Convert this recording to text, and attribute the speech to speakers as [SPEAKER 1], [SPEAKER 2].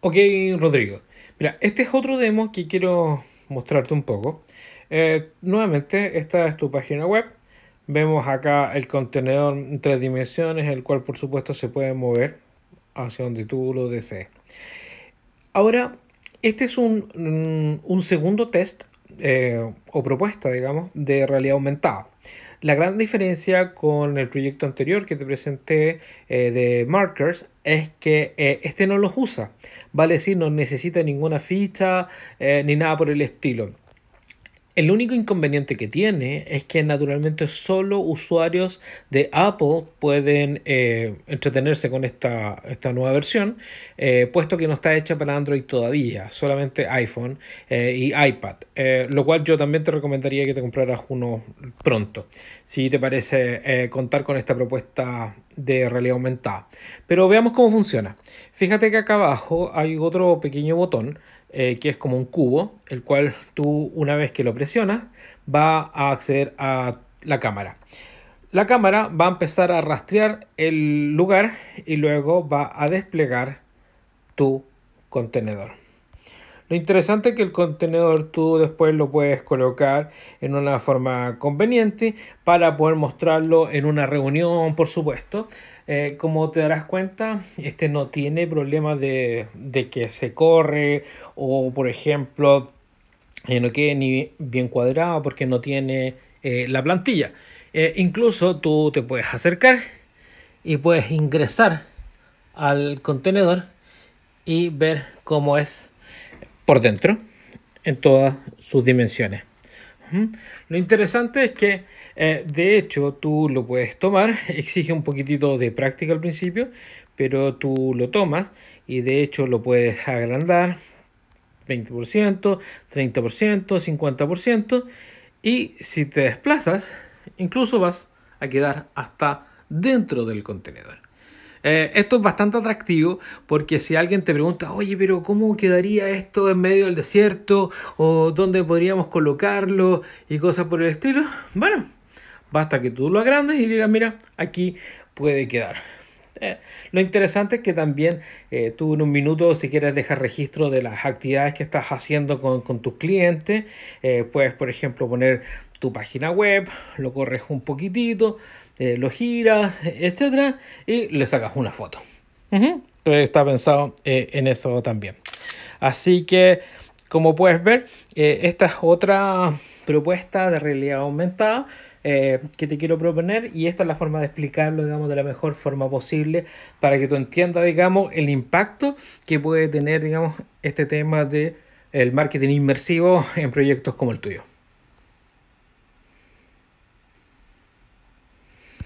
[SPEAKER 1] Ok, Rodrigo. Mira, este es otro demo que quiero mostrarte un poco. Eh, nuevamente, esta es tu página web. Vemos acá el contenedor en tres dimensiones, el cual por supuesto se puede mover hacia donde tú lo desees. Ahora, este es un, segundo test eh, o propuesta, digamos, de realidad aumentada. La gran diferencia con el proyecto anterior que te presenté eh, de Markers es que eh, este no los usa, vale decir, no necesita ninguna ficha eh, ni nada por el estilo. El único inconveniente que tiene es que naturalmente solo usuarios de Apple pueden eh, entretenerse con esta, nueva versión, eh, puesto que no está hecha para Android todavía, solamente iPhone eh, y iPad, lo cual yo también te recomendaría que te compraras uno pronto, si te parece contar con esta propuesta de realidad aumentada. Pero veamos cómo funciona. Fíjate que acá abajo hay otro pequeño botón eh, que es como un cubo, el cual tú una vez que lo presionas va a acceder a la cámara. La cámara va a empezar a rastrear el lugar y luego va a desplegar tu contenedor. Lo interesante es que el contenedor tú después lo puedes colocar en una forma conveniente para poder mostrarlo en una reunión, por supuesto. Eh, como te darás cuenta, este no tiene problemas de, que se corre o, por ejemplo, eh, no quede ni bien cuadrado porque no tiene eh, la plantilla. incluso tú te puedes acercar y puedes ingresar al contenedor y ver cómo es por dentro, en todas sus dimensiones. Lo interesante es que, eh, de hecho, tú lo puedes tomar, exige un poquitito de práctica al principio, pero tú lo tomas y de hecho lo puedes agrandar 20%, 30%, 50% y si te desplazas, incluso vas a quedar hasta dentro del contenedor. Eh, esto es bastante atractivo porque si alguien te pregunta, oye, pero ¿cómo quedaría esto en medio del desierto? ¿O dónde podríamos colocarlo? Y cosas por el estilo. Bueno, basta que tú lo agrandes y digas, mira, aquí puede quedar. Eh, lo interesante es que también eh, tú en un minuto, si quieres dejar registro de las actividades que estás haciendo con, con tus clientes, puedes, por ejemplo, poner tu página web, lo corres un poquitito, eh, lo giras, etcétera, y le sacas una foto. Está pensado eh, en eso también. Así que, como puedes ver, eh, esta es otra propuesta de realidad aumentada. que te quiero proponer y esta es la forma de explicarlo, digamos, de la mejor forma posible para que tú entiendas, digamos, el impacto que puede tener, digamos, este tema de el marketing inmersivo en proyectos como el tuyo.